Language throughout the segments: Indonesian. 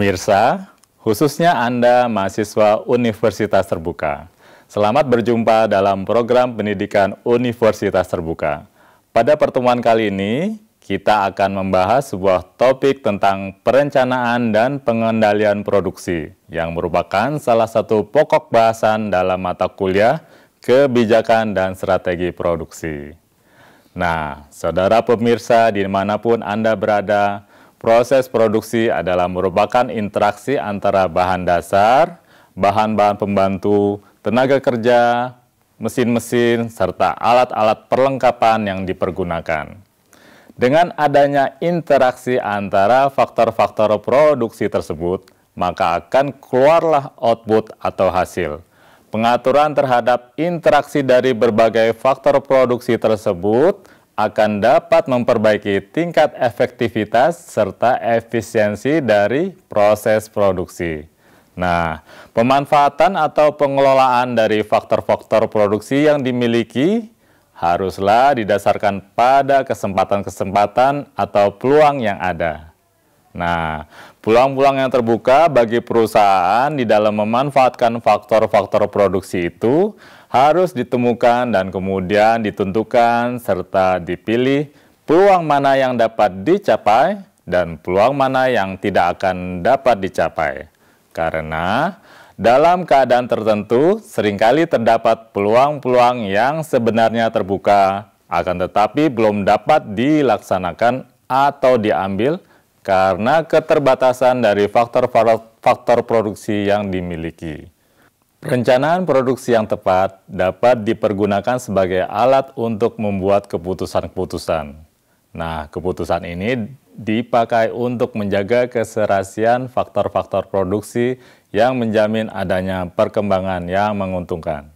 Pemirsa, khususnya Anda mahasiswa Universitas Terbuka. Selamat berjumpa dalam program pendidikan Universitas Terbuka. Pada pertemuan kali ini, kita akan membahas sebuah topik tentang perencanaan dan pengendalian produksi yang merupakan salah satu pokok bahasan dalam mata kuliah kebijakan dan strategi produksi. Nah, saudara pemirsa dimanapun Anda berada, Proses produksi adalah merupakan interaksi antara bahan dasar, bahan-bahan pembantu, tenaga kerja, mesin-mesin, serta alat-alat perlengkapan yang dipergunakan. Dengan adanya interaksi antara faktor-faktor produksi tersebut, maka akan keluarlah output atau hasil. Pengaturan terhadap interaksi dari berbagai faktor produksi tersebut akan dapat memperbaiki tingkat efektivitas serta efisiensi dari proses produksi. Nah, pemanfaatan atau pengelolaan dari faktor-faktor produksi yang dimiliki haruslah didasarkan pada kesempatan-kesempatan atau peluang yang ada. Nah, peluang-peluang yang terbuka bagi perusahaan di dalam memanfaatkan faktor-faktor produksi itu harus ditemukan dan kemudian ditentukan serta dipilih peluang mana yang dapat dicapai dan peluang mana yang tidak akan dapat dicapai. Karena dalam keadaan tertentu, seringkali terdapat peluang-peluang yang sebenarnya terbuka, akan tetapi belum dapat dilaksanakan atau diambil karena keterbatasan dari faktor-faktor produksi yang dimiliki. Perencanaan produksi yang tepat dapat dipergunakan sebagai alat untuk membuat keputusan-keputusan. Nah, keputusan ini dipakai untuk menjaga keserasian faktor-faktor produksi yang menjamin adanya perkembangan yang menguntungkan.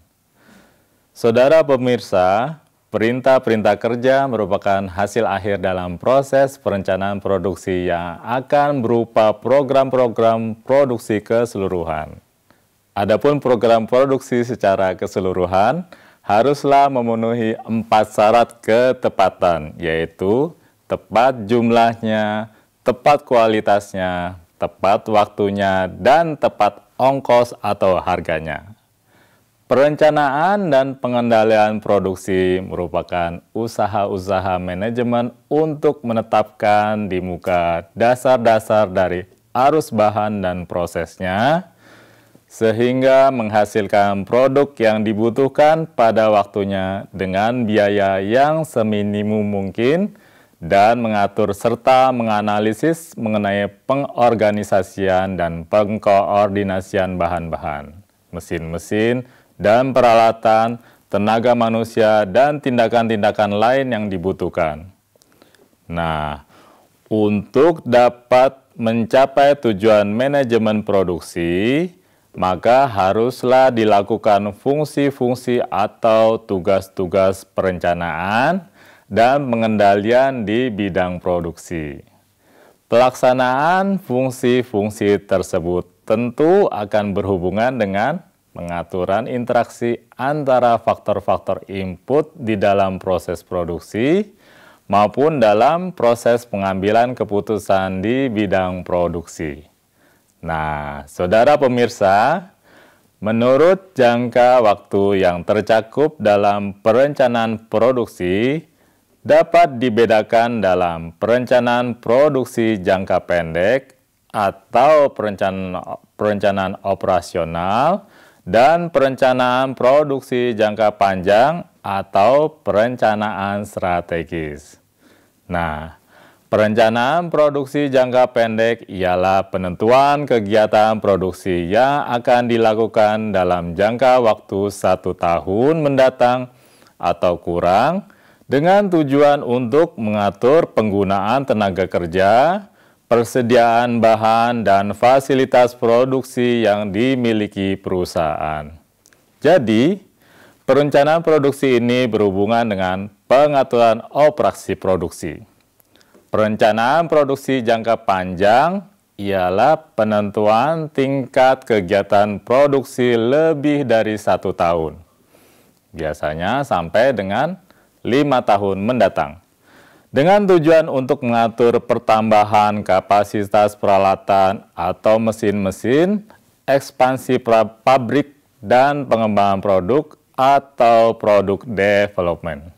Saudara pemirsa, perintah-perintah kerja merupakan hasil akhir dalam proses perencanaan produksi yang akan berupa program-program produksi keseluruhan. Adapun program produksi secara keseluruhan haruslah memenuhi empat syarat ketepatan, yaitu tepat jumlahnya, tepat kualitasnya, tepat waktunya, dan tepat ongkos atau harganya. Perencanaan dan pengendalian produksi merupakan usaha-usaha manajemen untuk menetapkan di muka dasar-dasar dari arus bahan dan prosesnya, sehingga menghasilkan produk yang dibutuhkan pada waktunya dengan biaya yang seminimum mungkin dan mengatur serta menganalisis mengenai pengorganisasian dan pengkoordinasian bahan-bahan, mesin-mesin, dan peralatan, tenaga manusia, dan tindakan-tindakan lain yang dibutuhkan. Nah, untuk dapat mencapai tujuan manajemen produksi, maka haruslah dilakukan fungsi-fungsi atau tugas-tugas perencanaan dan pengendalian di bidang produksi. Pelaksanaan fungsi-fungsi tersebut tentu akan berhubungan dengan pengaturan interaksi antara faktor-faktor input di dalam proses produksi maupun dalam proses pengambilan keputusan di bidang produksi. Nah, saudara pemirsa, menurut jangka waktu yang tercakup dalam perencanaan produksi, dapat dibedakan dalam perencanaan produksi jangka pendek atau perencanaan, perencanaan operasional dan perencanaan produksi jangka panjang atau perencanaan strategis. Nah, Perencanaan produksi jangka pendek ialah penentuan kegiatan produksi yang akan dilakukan dalam jangka waktu satu tahun mendatang atau kurang dengan tujuan untuk mengatur penggunaan tenaga kerja, persediaan bahan, dan fasilitas produksi yang dimiliki perusahaan. Jadi, perencanaan produksi ini berhubungan dengan pengaturan operasi produksi. Perencanaan produksi jangka panjang ialah penentuan tingkat kegiatan produksi lebih dari satu tahun. Biasanya sampai dengan lima tahun mendatang. Dengan tujuan untuk mengatur pertambahan kapasitas peralatan atau mesin-mesin, ekspansi pabrik, dan pengembangan produk atau produk development.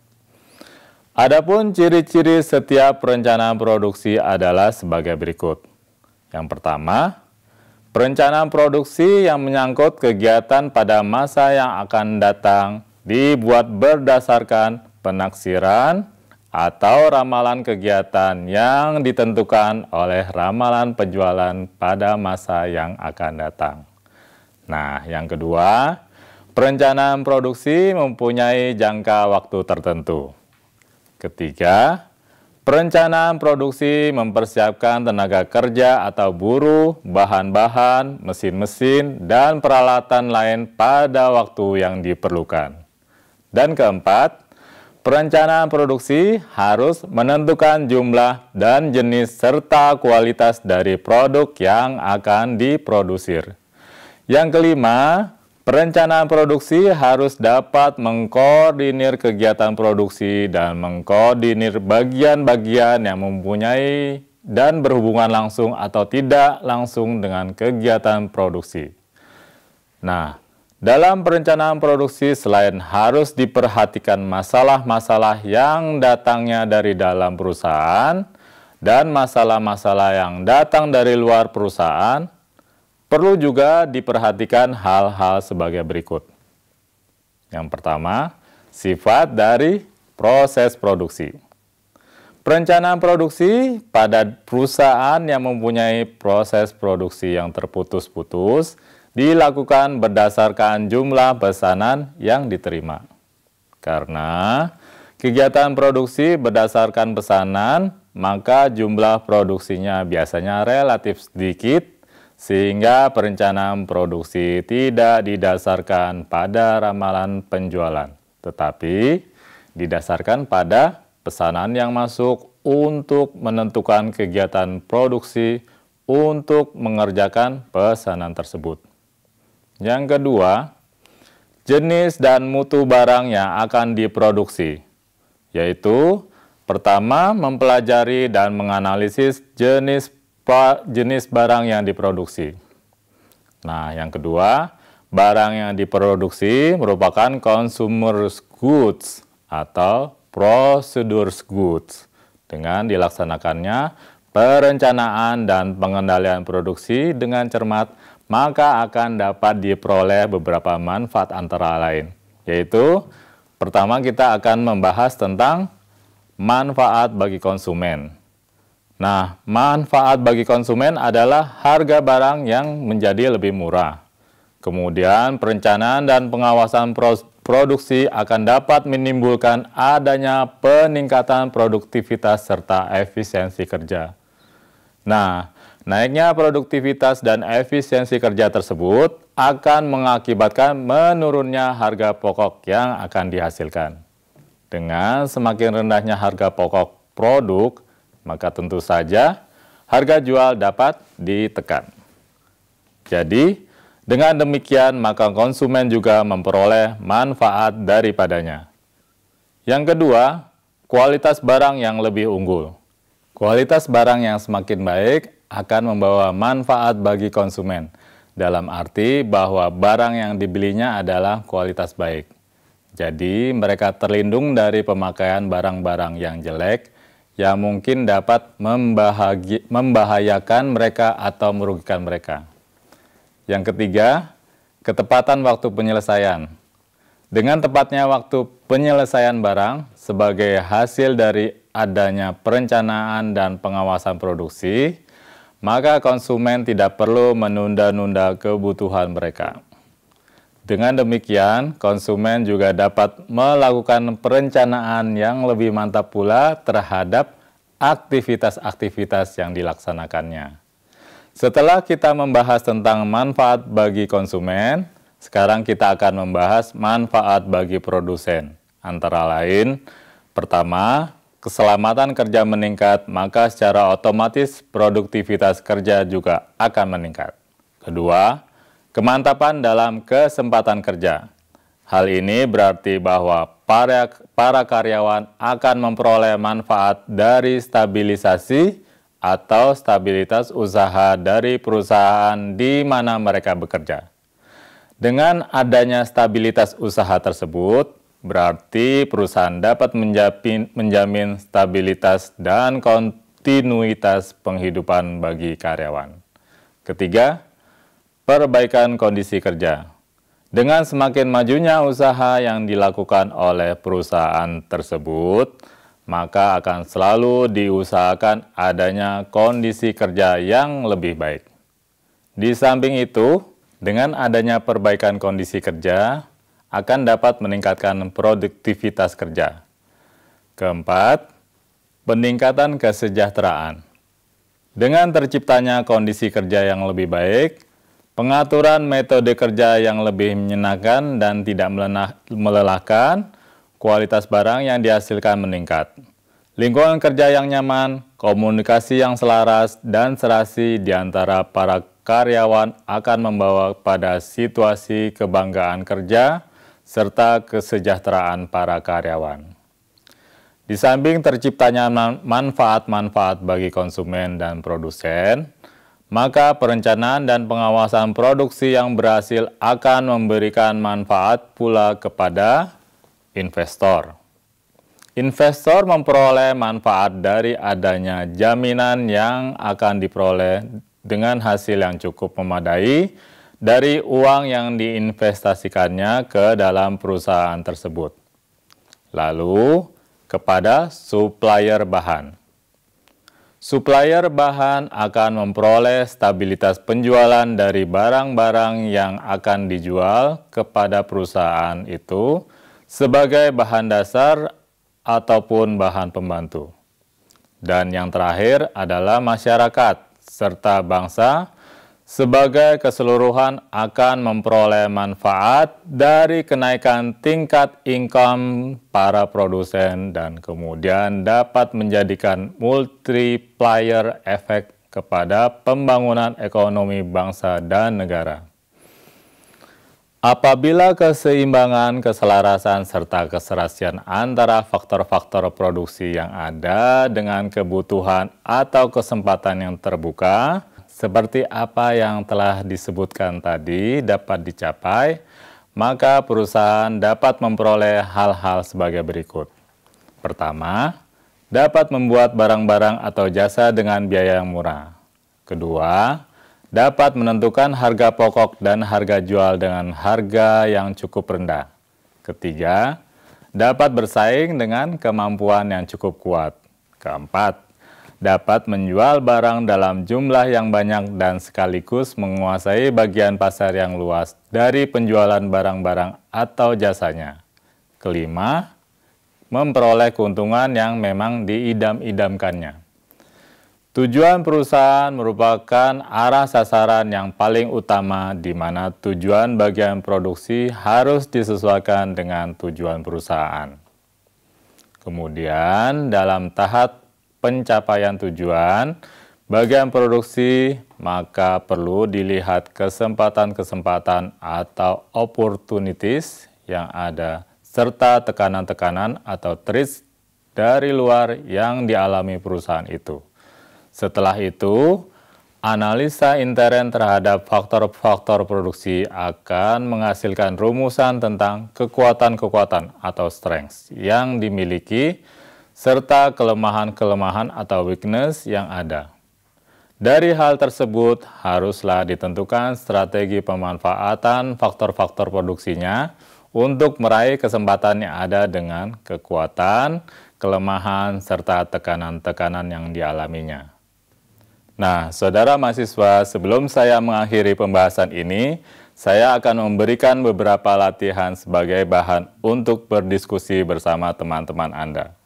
Adapun ciri-ciri setiap perencanaan produksi adalah sebagai berikut. Yang pertama, perencanaan produksi yang menyangkut kegiatan pada masa yang akan datang dibuat berdasarkan penaksiran atau ramalan kegiatan yang ditentukan oleh ramalan penjualan pada masa yang akan datang. Nah, yang kedua, perencanaan produksi mempunyai jangka waktu tertentu. Ketiga, perencanaan produksi mempersiapkan tenaga kerja atau buruh, bahan-bahan, mesin-mesin, dan peralatan lain pada waktu yang diperlukan. Dan keempat, perencanaan produksi harus menentukan jumlah dan jenis serta kualitas dari produk yang akan diproduksi Yang kelima, Perencanaan produksi harus dapat mengkoordinir kegiatan produksi dan mengkoordinir bagian-bagian yang mempunyai dan berhubungan langsung atau tidak langsung dengan kegiatan produksi. Nah, dalam perencanaan produksi selain harus diperhatikan masalah-masalah yang datangnya dari dalam perusahaan dan masalah-masalah yang datang dari luar perusahaan, Perlu juga diperhatikan hal-hal sebagai berikut. Yang pertama, sifat dari proses produksi. Perencanaan produksi pada perusahaan yang mempunyai proses produksi yang terputus-putus dilakukan berdasarkan jumlah pesanan yang diterima. Karena kegiatan produksi berdasarkan pesanan, maka jumlah produksinya biasanya relatif sedikit sehingga perencanaan produksi tidak didasarkan pada ramalan penjualan, tetapi didasarkan pada pesanan yang masuk untuk menentukan kegiatan produksi untuk mengerjakan pesanan tersebut. Yang kedua, jenis dan mutu barang yang akan diproduksi, yaitu pertama mempelajari dan menganalisis jenis jenis barang yang diproduksi. Nah, yang kedua, barang yang diproduksi merupakan consumer goods atau prosedur goods dengan dilaksanakannya perencanaan dan pengendalian produksi dengan cermat maka akan dapat diperoleh beberapa manfaat antara lain yaitu pertama kita akan membahas tentang manfaat bagi konsumen Nah, manfaat bagi konsumen adalah harga barang yang menjadi lebih murah. Kemudian, perencanaan dan pengawasan produksi akan dapat menimbulkan adanya peningkatan produktivitas serta efisiensi kerja. Nah, naiknya produktivitas dan efisiensi kerja tersebut akan mengakibatkan menurunnya harga pokok yang akan dihasilkan. Dengan semakin rendahnya harga pokok produk, maka tentu saja harga jual dapat ditekan. Jadi, dengan demikian maka konsumen juga memperoleh manfaat daripadanya. Yang kedua, kualitas barang yang lebih unggul. Kualitas barang yang semakin baik akan membawa manfaat bagi konsumen, dalam arti bahwa barang yang dibelinya adalah kualitas baik. Jadi, mereka terlindung dari pemakaian barang-barang yang jelek yang mungkin dapat membahagi, membahayakan mereka atau merugikan mereka. Yang ketiga, ketepatan waktu penyelesaian. Dengan tepatnya waktu penyelesaian barang sebagai hasil dari adanya perencanaan dan pengawasan produksi, maka konsumen tidak perlu menunda-nunda kebutuhan mereka. Dengan demikian, konsumen juga dapat melakukan perencanaan yang lebih mantap pula terhadap aktivitas-aktivitas yang dilaksanakannya. Setelah kita membahas tentang manfaat bagi konsumen, sekarang kita akan membahas manfaat bagi produsen. Antara lain, pertama, keselamatan kerja meningkat, maka secara otomatis produktivitas kerja juga akan meningkat. Kedua, kemantapan dalam kesempatan kerja. Hal ini berarti bahwa para, para karyawan akan memperoleh manfaat dari stabilisasi atau stabilitas usaha dari perusahaan di mana mereka bekerja. Dengan adanya stabilitas usaha tersebut, berarti perusahaan dapat menjamin, menjamin stabilitas dan kontinuitas penghidupan bagi karyawan. Ketiga, perbaikan kondisi kerja. Dengan semakin majunya usaha yang dilakukan oleh perusahaan tersebut, maka akan selalu diusahakan adanya kondisi kerja yang lebih baik. Di samping itu, dengan adanya perbaikan kondisi kerja, akan dapat meningkatkan produktivitas kerja. Keempat, peningkatan kesejahteraan. Dengan terciptanya kondisi kerja yang lebih baik, Pengaturan metode kerja yang lebih menyenangkan dan tidak melelahkan, kualitas barang yang dihasilkan meningkat. Lingkungan kerja yang nyaman, komunikasi yang selaras dan serasi di antara para karyawan akan membawa pada situasi kebanggaan kerja serta kesejahteraan para karyawan. Di samping terciptanya manfaat-manfaat bagi konsumen dan produsen, maka perencanaan dan pengawasan produksi yang berhasil akan memberikan manfaat pula kepada investor. Investor memperoleh manfaat dari adanya jaminan yang akan diperoleh dengan hasil yang cukup memadai dari uang yang diinvestasikannya ke dalam perusahaan tersebut. Lalu, kepada supplier bahan. Supplier bahan akan memperoleh stabilitas penjualan dari barang-barang yang akan dijual kepada perusahaan itu sebagai bahan dasar ataupun bahan pembantu. Dan yang terakhir adalah masyarakat serta bangsa sebagai keseluruhan akan memperoleh manfaat dari kenaikan tingkat income para produsen dan kemudian dapat menjadikan multiplier efek kepada pembangunan ekonomi bangsa dan negara. Apabila keseimbangan, keselarasan, serta keserasian antara faktor-faktor produksi yang ada dengan kebutuhan atau kesempatan yang terbuka, seperti apa yang telah disebutkan tadi dapat dicapai, maka perusahaan dapat memperoleh hal-hal sebagai berikut. Pertama, dapat membuat barang-barang atau jasa dengan biaya yang murah. Kedua, dapat menentukan harga pokok dan harga jual dengan harga yang cukup rendah. Ketiga, dapat bersaing dengan kemampuan yang cukup kuat. Keempat, dapat menjual barang dalam jumlah yang banyak dan sekaligus menguasai bagian pasar yang luas dari penjualan barang-barang atau jasanya. Kelima, memperoleh keuntungan yang memang diidam-idamkannya. Tujuan perusahaan merupakan arah sasaran yang paling utama di mana tujuan bagian produksi harus disesuaikan dengan tujuan perusahaan. Kemudian dalam tahap pencapaian tujuan, bagian produksi, maka perlu dilihat kesempatan-kesempatan atau opportunities yang ada, serta tekanan-tekanan atau threats dari luar yang dialami perusahaan itu. Setelah itu, analisa intern terhadap faktor-faktor produksi akan menghasilkan rumusan tentang kekuatan-kekuatan atau strengths yang dimiliki serta kelemahan-kelemahan atau weakness yang ada. Dari hal tersebut, haruslah ditentukan strategi pemanfaatan faktor-faktor produksinya untuk meraih kesempatan yang ada dengan kekuatan, kelemahan, serta tekanan-tekanan yang dialaminya. Nah, saudara mahasiswa, sebelum saya mengakhiri pembahasan ini, saya akan memberikan beberapa latihan sebagai bahan untuk berdiskusi bersama teman-teman Anda.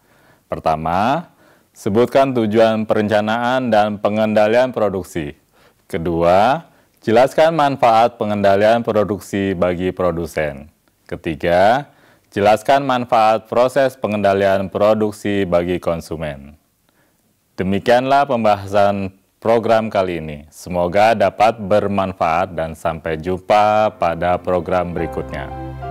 Pertama, sebutkan tujuan perencanaan dan pengendalian produksi. Kedua, jelaskan manfaat pengendalian produksi bagi produsen. Ketiga, jelaskan manfaat proses pengendalian produksi bagi konsumen. Demikianlah pembahasan program kali ini. Semoga dapat bermanfaat dan sampai jumpa pada program berikutnya.